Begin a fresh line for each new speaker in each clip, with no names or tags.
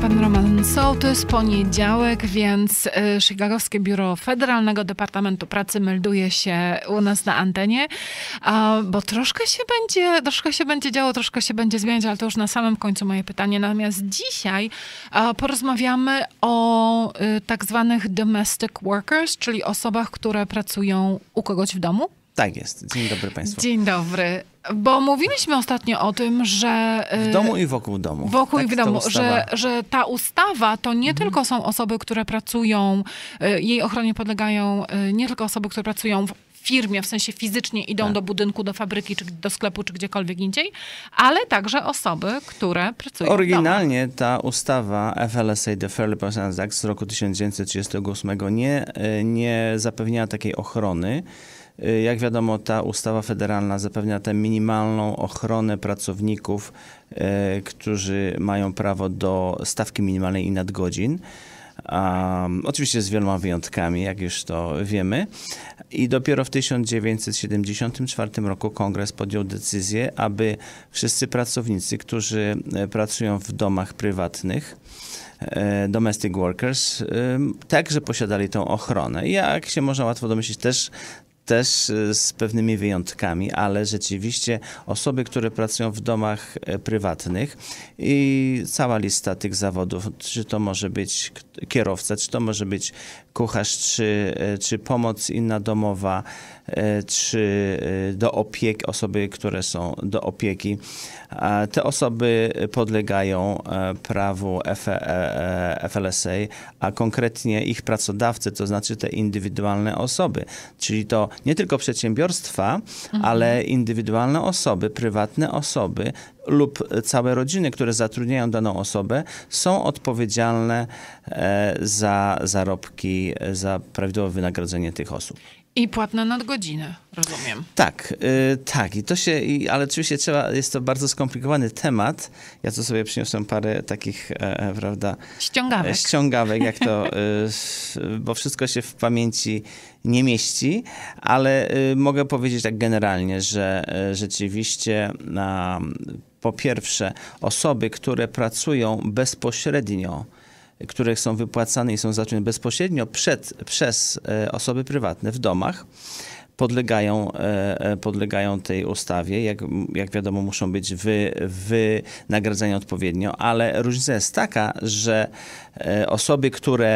pan Roman Sołtys. Poniedziałek, więc y, Szygarowskie Biuro Federalnego Departamentu Pracy melduje się u nas na antenie, bo troszkę się będzie, troszkę się będzie działo, troszkę się będzie zmieniać, ale to już na samym końcu moje pytanie. Natomiast dzisiaj porozmawiamy o y, tak zwanych domestic workers, czyli osobach, które pracują u kogoś w domu.
Tak jest. Dzień dobry Państwu.
Dzień dobry. Bo mówiliśmy ostatnio o tym, że. W y, domu i wokół domu. Wokół tak, i w domu, że, że ta ustawa to nie mhm. tylko są osoby, które pracują, y, jej ochronie podlegają y, nie tylko osoby, które pracują w firmie, w sensie fizycznie idą tak. do budynku, do fabryki, czy do sklepu, czy gdziekolwiek indziej, ale także osoby, które pracują. Oryginalnie
ta ustawa FLSA, The Fair Standards Act z roku 1938, nie, nie zapewniała takiej ochrony. Y, jak wiadomo, ta ustawa federalna zapewnia tę minimalną ochronę pracowników, y, którzy mają prawo do stawki minimalnej i nadgodzin. Um, oczywiście z wieloma wyjątkami, jak już to wiemy. I dopiero w 1974 roku kongres podjął decyzję, aby wszyscy pracownicy, którzy y, pracują w domach prywatnych, domestic workers, także posiadali tą ochronę. Jak się można łatwo domyślić, też też y, z pewnymi wyjątkami, ale rzeczywiście osoby, które pracują w domach y, prywatnych i cała lista tych zawodów, czy to może być kierowca, czy to może być kucharz, czy, y, czy pomoc inna domowa, czy do opieki, osoby, które są do opieki. Te osoby podlegają e, prawu FLSA, e, e, a konkretnie ich pracodawcy, to znaczy te indywidualne osoby, czyli to nie tylko przedsiębiorstwa, mhm. ale indywidualne osoby, prywatne osoby lub całe rodziny, które zatrudniają daną osobę, są odpowiedzialne e, za zarobki, za prawidłowe wynagrodzenie tych osób.
I płatne nadgodziny, rozumiem.
Tak, yy, tak. I to się, i, ale oczywiście trzeba, jest to bardzo skomplikowany temat. Ja tu sobie przyniosłem parę takich, e, e, prawda... Ściągawek. ściągawek, jak to, y, bo wszystko się w pamięci nie mieści, ale y, mogę powiedzieć tak generalnie, że e, rzeczywiście na, po pierwsze osoby, które pracują bezpośrednio które są wypłacane i są zaczęte bezpośrednio przed, przez e, osoby prywatne w domach podlegają, e, e, podlegają tej ustawie. Jak, jak wiadomo, muszą być wy, wynagradzani odpowiednio, ale różnica jest taka, że e, osoby, które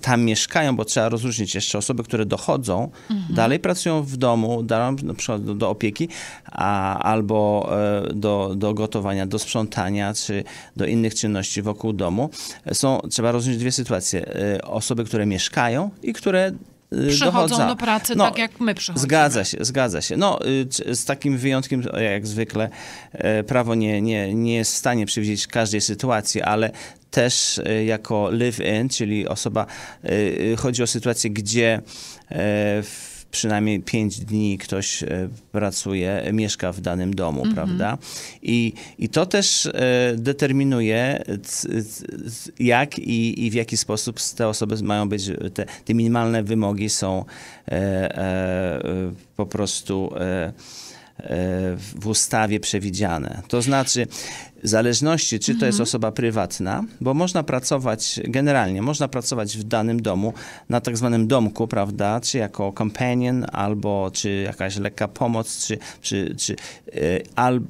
tam mieszkają, bo trzeba rozróżnić jeszcze osoby, które dochodzą, mhm. dalej pracują w domu, dalej na przykład do, do opieki a, albo do, do gotowania, do sprzątania czy do innych czynności wokół domu. Są, trzeba rozróżnić dwie sytuacje. Osoby, które mieszkają i które Y, Przychodzą dochodza. do pracy no, tak, jak my przychodzimy. Zgadza się, zgadza się. No, y, z takim wyjątkiem, jak zwykle, y, prawo nie, nie, nie jest w stanie przewidzieć każdej sytuacji, ale też jako live-in, czyli osoba, chodzi o sytuację, gdzie w przynajmniej 5 dni ktoś e, pracuje, mieszka w danym domu, mhm. prawda? I, I to też e, determinuje, jak i, i w jaki sposób te osoby mają być, te, te minimalne wymogi są e, e, po prostu. E, e w ustawie przewidziane. To znaczy, zależności, czy to jest mhm. osoba prywatna, bo można pracować generalnie, można pracować w danym domu, na tak zwanym domku, prawda, czy jako companion, albo czy jakaś lekka pomoc, czy, czy, czy e, al, e,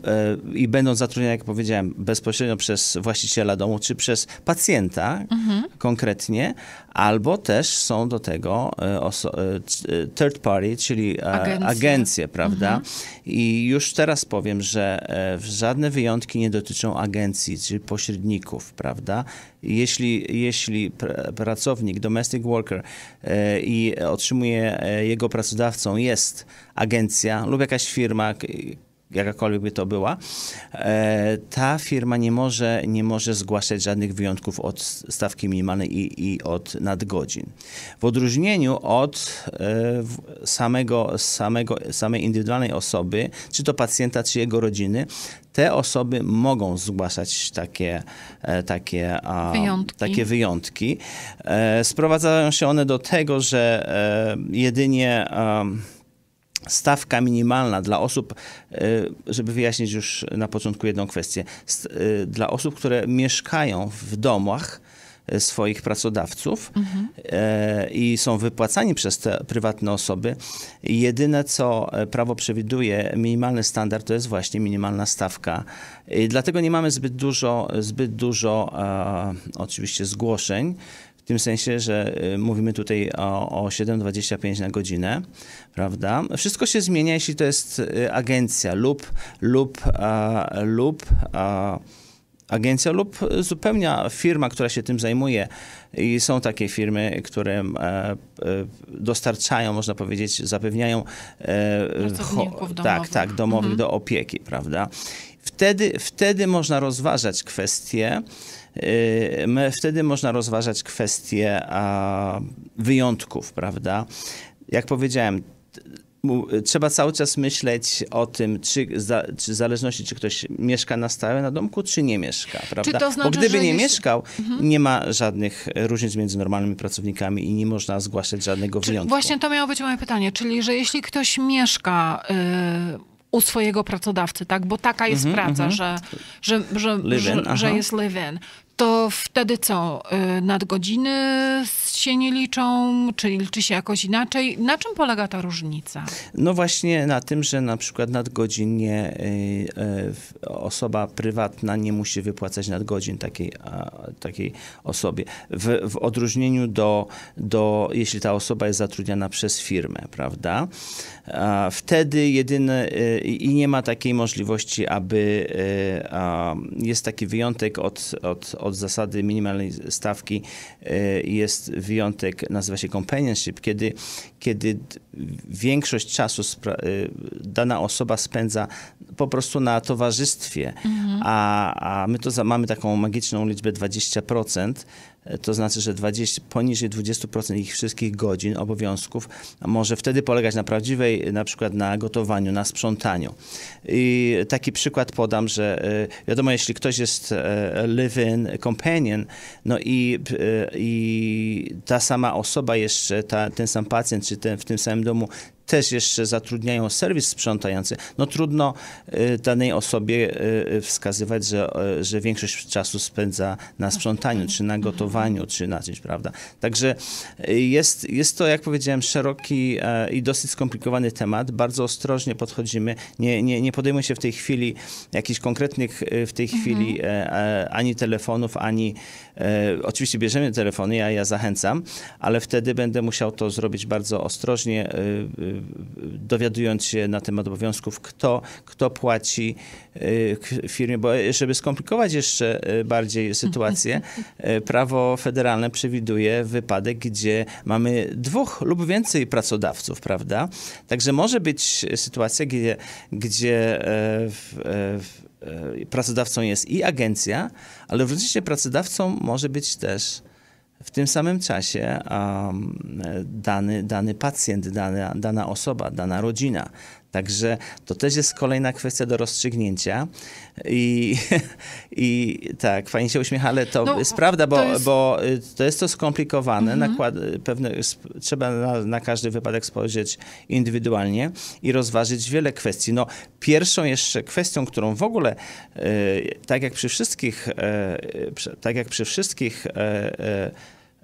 i będąc zatrudniony, jak powiedziałem, bezpośrednio przez właściciela domu, czy przez pacjenta mhm. konkretnie, albo też są do tego e, third party, czyli agencje, agencje prawda. Mhm. I już teraz powiem, że żadne wyjątki nie dotyczą dotyczą agencji czy pośredników, prawda? Jeśli, jeśli pr pracownik, domestic worker e, i otrzymuje, e, jego pracodawcą jest agencja lub jakaś firma, jakakolwiek by to była, e, ta firma nie może, nie może zgłaszać żadnych wyjątków od stawki minimalnej i, i od nadgodzin. W odróżnieniu od e, samego, samego, samej indywidualnej osoby, czy to pacjenta, czy jego rodziny, te osoby mogą zgłaszać takie, e, takie, wyjątki. takie wyjątki. Sprowadzają się one do tego, że jedynie Stawka minimalna dla osób, e, żeby wyjaśnić już na początku jedną kwestię, e, dla osób, które mieszkają w domach, e, swoich pracodawców mhm. i są wypłacani przez te prywatne osoby. Jedyne, co prawo przewiduje, minimalny standard to jest właśnie minimalna stawka. I dlatego nie mamy zbyt dużo, zbyt dużo oczywiście zgłoszeń tym sensie, że y, mówimy tutaj o, o 7,25 na godzinę, prawda? Wszystko się zmienia, jeśli to jest y, agencja lub, lub, a, lub a, agencja lub zupełnie firma, która się tym zajmuje. I są takie firmy, które e, e, dostarczają, można powiedzieć, zapewniają e, tak, domowych. Tak, tak, domowych mhm. do opieki, prawda? Wtedy, wtedy można rozważać kwestię Y, wtedy można rozważać kwestie wyjątków, prawda? Jak powiedziałem, trzeba cały czas myśleć o tym, czy, czy w zależności, czy ktoś mieszka na stałe na domku, czy nie mieszka, prawda? Znaczy, Bo gdyby nie jest... mieszkał, mhm. nie ma żadnych różnic między normalnymi pracownikami i nie można zgłaszać żadnego czy, wyjątku.
Właśnie to miało być moje pytanie, czyli że jeśli ktoś mieszka... Y, u swojego pracodawcy, tak? Bo taka jest mm -hmm, praca, mm -hmm. że, że, że, że, że jest live-in to wtedy co? Y, nadgodziny się nie liczą, czy liczy się jakoś inaczej? Na czym polega ta różnica?
No właśnie na tym, że na przykład nadgodzin y, y, osoba prywatna nie musi wypłacać nadgodzin takiej, takiej osobie. W, w odróżnieniu do, do, jeśli ta osoba jest zatrudniana przez firmę, prawda? Wtedy jedyne i nie ma takiej możliwości, aby jest taki wyjątek od, od, od od zasady minimalnej stawki e, jest wyjątek, nazywa się companionship, kiedy, kiedy większość czasu y, dana osoba spędza po prostu na towarzystwie, mhm. a, a my to mamy taką magiczną liczbę 20%, e, to znaczy, że 20, poniżej 20% ich wszystkich godzin, obowiązków może wtedy polegać na prawdziwej, na przykład na gotowaniu, na sprzątaniu. I taki przykład podam, że e, wiadomo, jeśli ktoś jest e, live-in companion, no i, i ta sama osoba jeszcze, ta, ten sam pacjent czy ten, w tym samym domu też jeszcze zatrudniają serwis sprzątający, no trudno y, danej osobie y, y, wskazywać, że, że większość czasu spędza na sprzątaniu, czy na mhm. gotowaniu, czy na czymś, prawda? Także jest, jest to, jak powiedziałem, szeroki e, i dosyć skomplikowany temat. Bardzo ostrożnie podchodzimy. Nie, nie, nie podejmuję się w tej chwili jakichś konkretnych w tej mhm. chwili e, e, ani telefonów, ani... Oczywiście bierzemy telefony, ja, ja zachęcam, ale wtedy będę musiał to zrobić bardzo ostrożnie, dowiadując się na temat obowiązków, kto, kto płaci e, firmie, bo e, żeby skomplikować jeszcze e, bardziej sytuację, prawo federalne przewiduje wypadek, gdzie mamy dwóch lub więcej pracodawców, prawda? Także może być sytuacja, gdzie, gdzie w, w, pracodawcą jest i agencja, ale w rzeczywistości pracodawcą może być też w tym samym czasie um, dany, dany pacjent, dana, dana osoba, dana rodzina Także to też jest kolejna kwestia do rozstrzygnięcia. I, i tak, fajnie się uśmiecha, ale to no, jest prawda, bo to jest, bo y, to, jest skomplikowane. Mhm. Nakład, y, pewne, trzeba na, na, każdy wypadek spojrzeć indywidualnie i rozważyć wiele kwestii. No, pierwszą jeszcze kwestią, którą w ogóle, y, tak jak przy wszystkich, e, tak jak przy wszystkich e,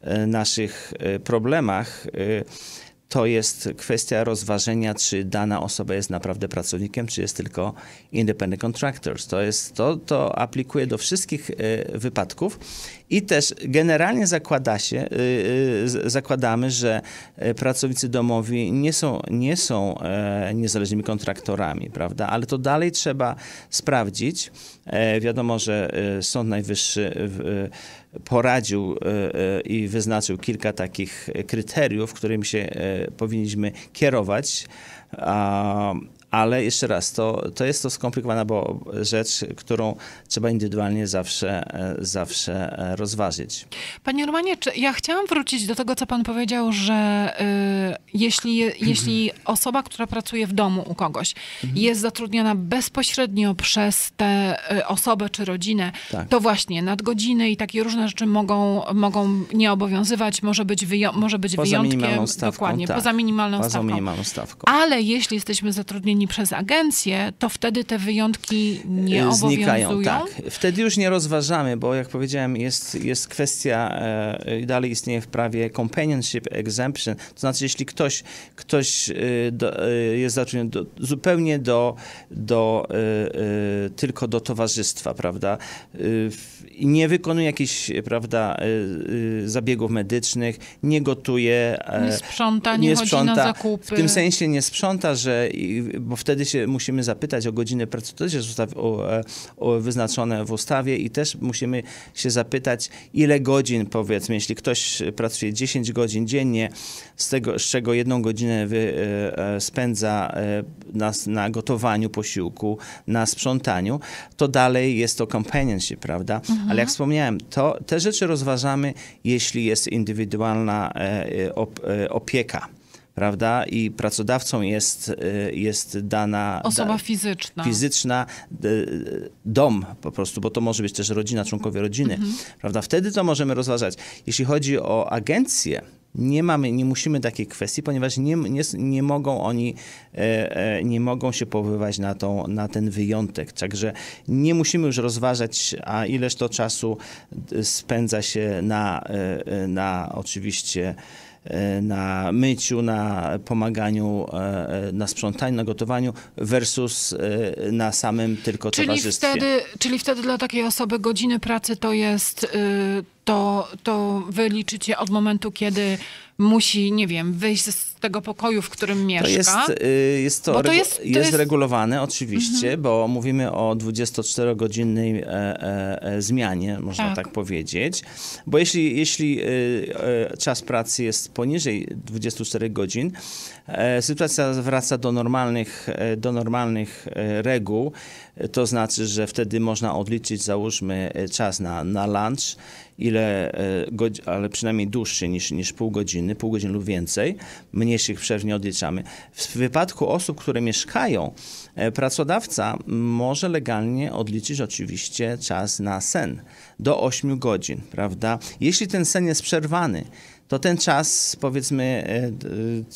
e, naszych problemach, to jest kwestia rozważenia, czy dana osoba jest naprawdę pracownikiem, czy jest tylko independent contractors. To, jest, to, to aplikuje do wszystkich e, wypadków i też generalnie zakłada się, y, y, zakładamy, że y, pracownicy domowi nie są, nie są e, niezależnymi kontraktorami, prawda? Ale to dalej trzeba sprawdzić. E, wiadomo, że Sąd Najwyższy poradził i wyznaczył kilka takich kryteriów, którymi się e, powinniśmy kierować ale jeszcze raz, to, to jest to skomplikowana bo rzecz, którą trzeba indywidualnie zawsze, e, zawsze e, rozważyć.
Panie Romanie, ja chciałam wrócić do tego, co pan powiedział, że y, jeśli, jeśli osoba, która pracuje w domu u kogoś, mhm. jest zatrudniona bezpośrednio przez tę y, osobę czy rodzinę, tak. to właśnie nadgodziny i takie różne rzeczy mogą, mogą nie obowiązywać, może być, wyjo- może być poza wyjątkiem. Minimalną stawką, dokładnie, tak. poza minimalną poza stawką. Minimalną stawką. Ale jeśli jesteśmy zatrudnieni zatrudnieni przez agencję, to wtedy te wyjątki nie e, Znikają, tak.
Wtedy już nie rozważamy, bo jak powiedziałem, jest, jest kwestia, e, dalej istnieje w prawie companionship exemption, to znaczy jeśli ktoś, ktoś e, do, e, jest zatrudniony do, zupełnie do, do e, tylko do towarzystwa, prawda, i nie wykonuje jakichś, prawda, zabiegów medycznych, nie gotuje, nie sprząta, nie, nie sprząta, na zakupy. W tym sensie nie sprząta, że bo wtedy się musimy zapytać o godzinę pracy, to też jest ustaw, o, e, o wyznaczone w ustawie i też musimy się zapytać, ile godzin, powiedzmy, jeśli ktoś pracuje 10 godzin dziennie, z, tego, z czego jedną godzinę wy, e, e, spędza na, na gotowaniu posiłku, na sprzątaniu, to dalej jest to companionship, prawda? Mhm. Ale jak wspomniałem, to te rzeczy rozważamy, jeśli jest indywidualna opieka prawda? I pracodawcą jest, y, jest dana osoba da,
fizyczna.
Fizyczna, y, dom po prostu, bo to może być też rodzina, członkowie rodziny, mhm. prawda? Wtedy to możemy rozważać. Jeśli chodzi o agencję, nie mamy, nie musimy takiej kwestii, ponieważ nie, nie, nie mogą oni, e, e, nie mogą się powoływać na, tą, na ten wyjątek. Także nie musimy już rozważać, a ileż to czasu y, spędza się na, e, na oczywiście E, na myciu, na pomaganiu, e, e, na sprzątaniu, na gotowaniu versus na samym tylko czyli towarzystwie. Wtedy,
czyli wtedy dla takiej osoby godziny pracy to jest y, to, to wy liczycie od momentu, kiedy musi, nie wiem, wyjść z tego pokoju, w którym mieszka. To jest,
y, jest to, bo to, jest, to jest, jest, regulowane oczywiście, mhm. bo mówimy o 24-godzinnej e, e, e, zmianie, można tak, tak powiedzieć. Bo jeśli, jeśli e, czas pracy jest poniżej 24 godzin, e, sytuacja wraca do normalnych, e, do normalnych reguł. To znaczy, że wtedy można odliczyć, załóżmy, czas na, na lunch, ile, e, ale przynajmniej dłuższy niż, niż pół godziny, pół godziny lub więcej, mniejszych przerw nie odliczamy. W wypadku osób, które mieszkają, e, pracodawca może legalnie odliczyć oczywiście czas na sen do 8 godzin, prawda? Jeśli ten sen jest przerwany, to ten czas, powiedzmy, e,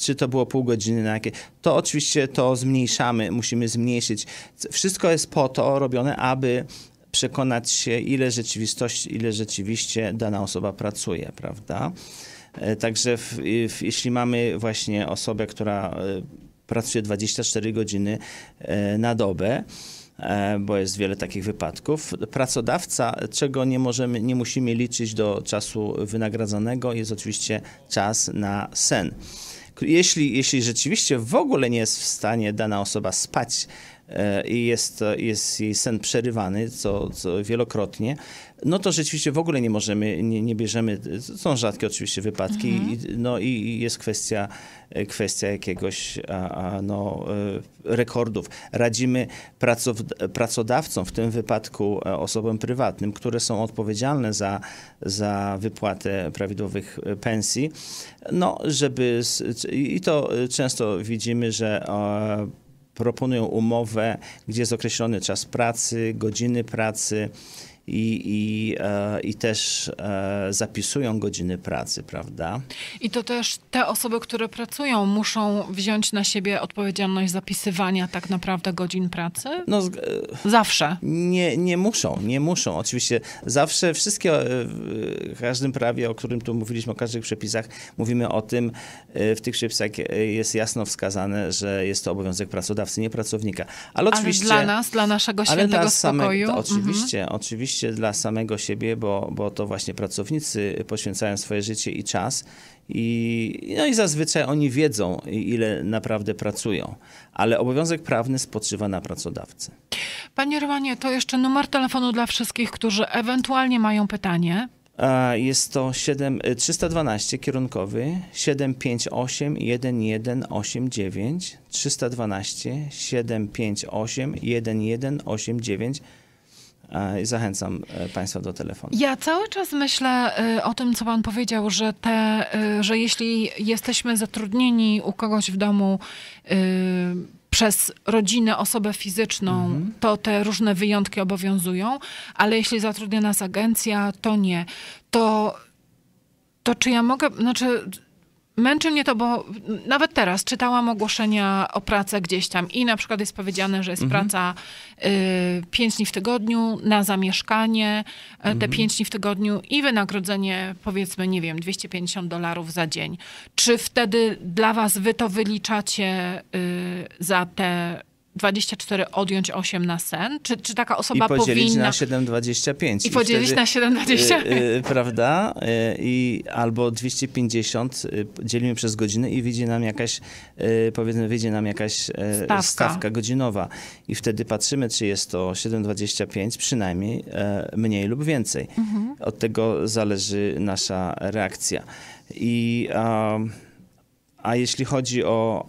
czy to było pół godziny na jakie, to oczywiście to zmniejszamy, musimy zmniejszyć. Wszystko jest po to robione, aby przekonać się, ile, rzeczywistość, ile rzeczywiście dana osoba pracuje, prawda? E, także w, w, jeśli mamy właśnie osobę, która e, pracuje 24 godziny e, na dobę, bo jest wiele takich wypadków. Pracodawca, czego nie możemy, nie musimy liczyć do czasu wynagradzanego, jest oczywiście czas na sen. Jeśli, jeśli rzeczywiście w ogóle nie jest w stanie dana osoba spać E, i jest, jest jej sen przerywany, co, co wielokrotnie, no to rzeczywiście w ogóle nie możemy, nie, nie bierzemy, są rzadkie oczywiście wypadki, mhm. no i jest kwestia, kwestia jakiegoś a, a, no, e, rekordów. Radzimy pracow, pracodawcom, w tym wypadku e, osobom prywatnym, które są odpowiedzialne za, za wypłatę prawidłowych pensji, no żeby, i to często widzimy, że proponują umowę, gdzie jest określony czas pracy, godziny pracy i, i, e, i też e, zapisują godziny pracy, prawda?
I to też te osoby, które pracują, muszą wziąć na siebie odpowiedzialność zapisywania tak naprawdę godzin pracy?
No, e, zawsze. Nie, nie muszą, nie muszą. Oczywiście zawsze wszystkie, e, w każdym prawie, o którym tu mówiliśmy, o każdych przepisach, mówimy o tym, e, w tych przepisach jest jasno wskazane, że jest to obowiązek pracodawcy, nie pracownika. Ale oczywiście... Ale dla nas, dla naszego świętego ale nas spokoju. Same, oczywiście, mhm. oczywiście oczywiście dla samego siebie, bo, bo to właśnie pracownicy poświęcają swoje życie i czas. I, no i zazwyczaj oni wiedzą, ile naprawdę pracują, ale obowiązek prawny spoczywa na pracodawcy.
Panie Rwanie, to jeszcze numer telefonu dla wszystkich, którzy ewentualnie mają pytanie.
Jest to 7, 312 y, kierunkowy 758 1189 312 758 1189 i zachęcam e, Państwa do telefonu. Ja
cały czas myślę e, o tym, co Pan powiedział, że, te, e, że jeśli jesteśmy zatrudnieni u kogoś w domu przez rodzinę, osobę fizyczną, mhm. to te różne wyjątki obowiązują, ale jeśli zatrudnia nas agencja, to nie. To, to czy ja mogę, znaczy Męczy mnie to, bo nawet teraz czytałam ogłoszenia o pracę gdzieś tam i na przykład jest powiedziane, że jest mhm. praca y, 5 dni w tygodniu na zamieszkanie, y, mhm. te 5 dni w tygodniu i wynagrodzenie powiedzmy, nie wiem, 250 dolarów za dzień. Czy wtedy dla was wy to wyliczacie y, za te 24 odjąć 8 na sen? Czy, czy taka osoba I podzielić powinna... na
7,25. I, I podzielić wtedy, na 7,25. Y, y, y, prawda? i, albo 250 dzielimy przez godzinę i wyjdzie nam jakaś, powiedzmy, wyjdzie nam jakaś stawka. stawka. godzinowa. I wtedy patrzymy, czy jest to 7,25 przynajmniej mniej lub więcej. Mhm. Od tego zależy nasza reakcja. I, a, a jeśli chodzi o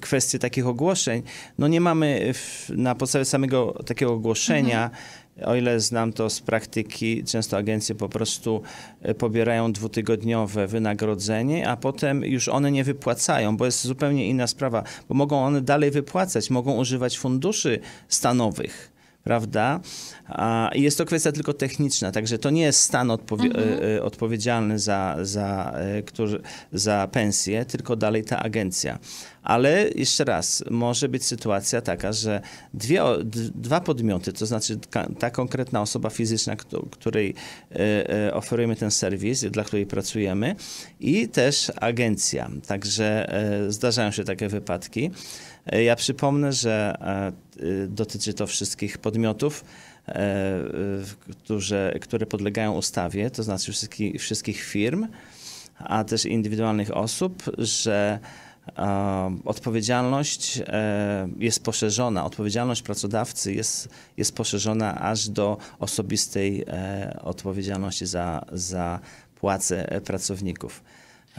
kwestie takich ogłoszeń, no nie mamy w, na podstawie samego takiego ogłoszenia. Mhm. O ile znam to z praktyki, często agencje po prostu e, pobierają dwutygodniowe wynagrodzenie, a potem już one nie wypłacają, bo jest zupełnie inna sprawa, bo mogą one dalej wypłacać, mogą używać funduszy stanowych prawda? A jest to kwestia tylko techniczna, także to nie jest stan odpowie e, mhm. E, odpowiedzialny za, za, za pensję, tylko dalej ta agencja. Ale jeszcze raz, może być sytuacja taka, że dwie, dwa podmioty, to znaczy ta konkretna osoba fizyczna, której e, e, oferujemy ten serwis, dla której pracujemy, i też agencja. Także e, zdarzają się takie wypadki. Ja przypomnę, że dotyczy to wszystkich podmiotów które, które podlegają ustawie, to znaczy wszystkich, wszystkich firm, a też indywidualnych osób, że odpowiedzialność jest poszerzona, odpowiedzialność pracodawcy jest, jest poszerzona aż do osobistej odpowiedzialności za, za płace pracowników.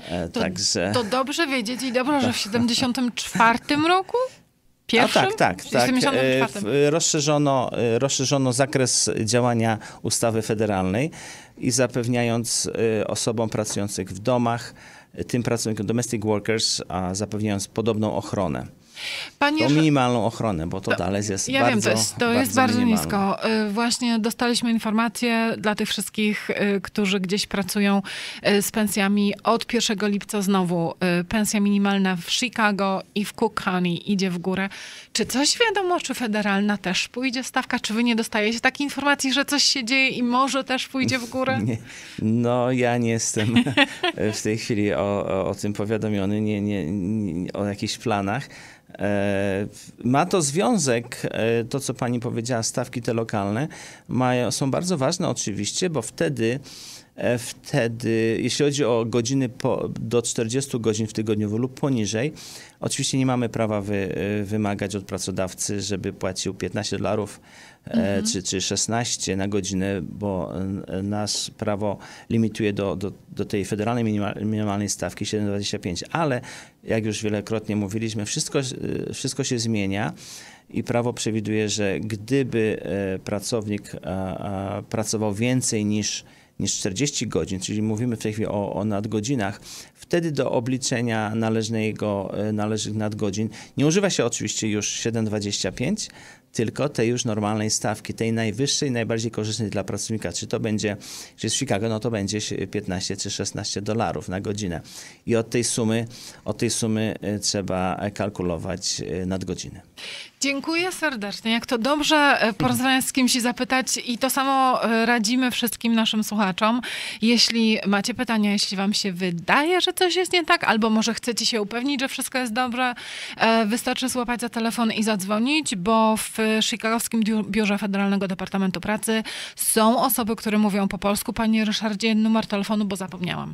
E, to, Także... to
dobrze wiedzieć i dobrze, że w 1974 roku?
Pierwszym? A tak, tak. tak. E, rozszerzono, e, rozszerzono zakres działania ustawy federalnej i zapewniając osobom pracujących w domach, tym pracownikom domestic workers, a zapewniając podobną ochronę. Panie... minimalną ochronę, bo to, to dalej jest ja bardzo Ja wiem, to jest, to bardzo, jest bardzo nisko.
Y, właśnie dostaliśmy informację dla tych wszystkich, y, którzy gdzieś pracują y, z pensjami od 1 lipca znowu. Pensja minimalna w Chicago i w Cook County idzie w górę. Czy coś wiadomo, czy federalna też pójdzie stawka? Czy wy nie dostajecie takiej informacji, że coś się dzieje i może też pójdzie w górę? Nie.
No, ja nie jestem w tej chwili o, o, o tym powiadomiony, nie, nie, nie, o jakichś planach. E, ma to związek, e, to co pani powiedziała, stawki te lokalne mają, są bardzo ważne oczywiście, bo wtedy E, wtedy, jeśli chodzi o godziny po, do 40 godzin w tygodniu lub poniżej, oczywiście nie mamy prawa wy, e, wymagać od pracodawcy, żeby płacił 15 dolarów e, mhm. czy, czy 16 na godzinę, bo nas prawo limituje do, do, do tej federalnej minimalnej stawki 7,25. Ale jak już wielokrotnie mówiliśmy, wszystko, wszystko się zmienia i prawo przewiduje, że gdyby pracownik pracował więcej niż niż 40 godzin, czyli mówimy w tej chwili o, o nadgodzinach, wtedy do obliczenia należnego, e, należnych nadgodzin nie używa się oczywiście już 7,25, tylko tej już normalnej stawki, tej najwyższej, najbardziej korzystnej dla pracownika. Czy to będzie, czy jest w Chicago, no to będzie 15 czy 16 dolarów na godzinę. I od tej sumy, od tej sumy e, trzeba kalkulować e, nadgodziny.
Dziękuję serdecznie. Jak to dobrze e, porozmawiać mhm. z kimś i zapytać, i to samo e, radzimy wszystkim naszym słuchaczom. Jeśli macie pytania, jeśli wam się wydaje, że coś jest nie tak, albo może chcecie się upewnić, że wszystko jest dobrze, e, wystarczy złapać za telefon i zadzwonić, bo w chicagowskim biurze Federalnego Departamentu Pracy są osoby, które mówią po polsku. Panie Ryszardzie, numer telefonu, bo zapomniałam.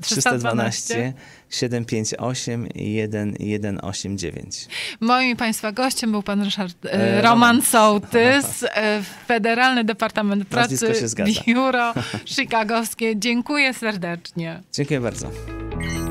312 758 1189.
Moim Państwa gościem był Pan Ryszard, e, e Roman Sołtys, e, Federalny Departament Pracy, Biuro Chicagowskie. Dziękuję serdecznie.
Dziękuję bardzo.